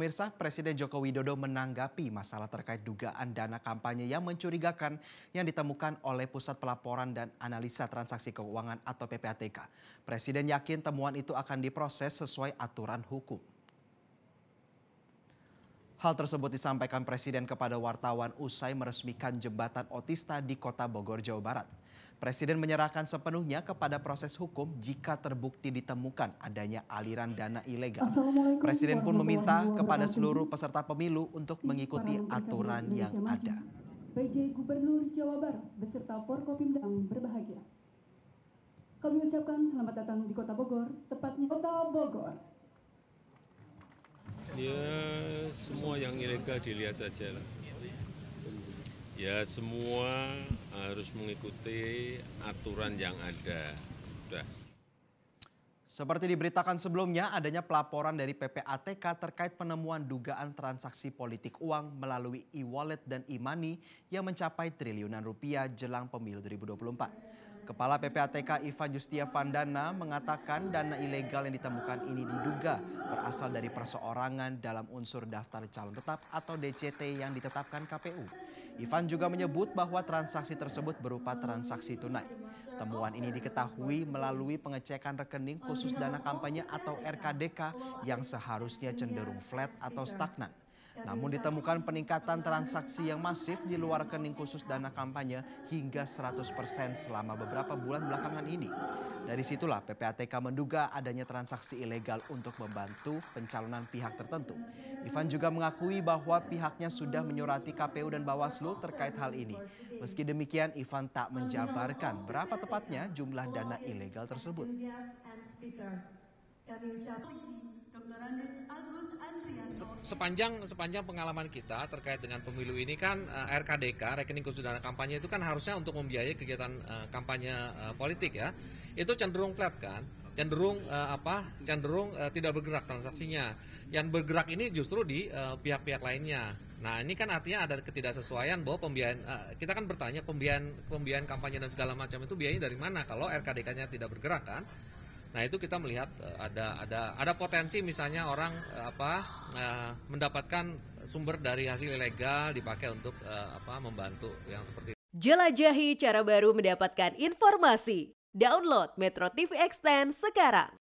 Pemirsa, Presiden Joko Widodo menanggapi masalah terkait dugaan dana kampanye yang mencurigakan yang ditemukan oleh Pusat Pelaporan dan Analisa Transaksi Keuangan atau PPATK. Presiden yakin temuan itu akan diproses sesuai aturan hukum. Hal tersebut disampaikan Presiden kepada wartawan usai meresmikan jembatan otista di kota Bogor, Jawa Barat. Presiden menyerahkan sepenuhnya kepada proses hukum jika terbukti ditemukan adanya aliran dana ilegal. Presiden pun meminta kepada seluruh peserta pemilu untuk mengikuti aturan yang ada. PJ Gubernur Jawa Barat beserta Forkopimda berbahagia. Kami ucapkan selamat datang di Kota Bogor, tepatnya Kota Bogor. Ya, semua yang ilegal dilihat saja lah. Ya, semua harus mengikuti aturan yang ada. Sudah. Seperti diberitakan sebelumnya, adanya pelaporan dari PPATK terkait penemuan dugaan transaksi politik uang melalui e-wallet dan e-money yang mencapai triliunan rupiah jelang pemilu 2024. Kepala PPATK Ivan Justia Vandana mengatakan dana ilegal yang ditemukan ini diduga berasal dari perseorangan dalam unsur daftar calon tetap atau DCT yang ditetapkan KPU. Ivan juga menyebut bahwa transaksi tersebut berupa transaksi tunai. Temuan ini diketahui melalui pengecekan rekening khusus dana kampanye atau RKDK yang seharusnya cenderung flat atau stagnan. Namun ditemukan peningkatan transaksi yang masif di luar rekening khusus dana kampanye hingga 100% selama beberapa bulan belakangan ini. Dari situlah PPATK menduga adanya transaksi ilegal untuk membantu pencalonan pihak tertentu. Ivan juga mengakui bahwa pihaknya sudah menyurati KPU dan Bawaslu terkait hal ini. Meski demikian, Ivan tak menjabarkan berapa tepatnya jumlah dana ilegal tersebut. Sepanjang sepanjang pengalaman kita terkait dengan pemilu ini kan eh, RKDK rekening khusus dana kampanye itu kan harusnya untuk membiayai kegiatan eh, kampanye eh, politik ya. Itu cenderung flat kan? cenderung apa cenderung tidak bergerak transaksinya yang bergerak ini justru di pihak-pihak lainnya nah ini kan artinya ada ketidaksesuaian bahwa pembiayaan kita kan bertanya pembiayaan pembiayaan kampanye dan segala macam itu biayanya dari mana kalau RKDK-nya tidak bergerak kan Nah itu kita melihat eh, ada ada ada potensi misalnya orang eh, apa eh, mendapatkan sumber dari hasil ilegal dipakai untuk apa membantu yang seperti itu. Jelajahi cara baru mendapatkan informasi. Download Metro TV Extend sekarang.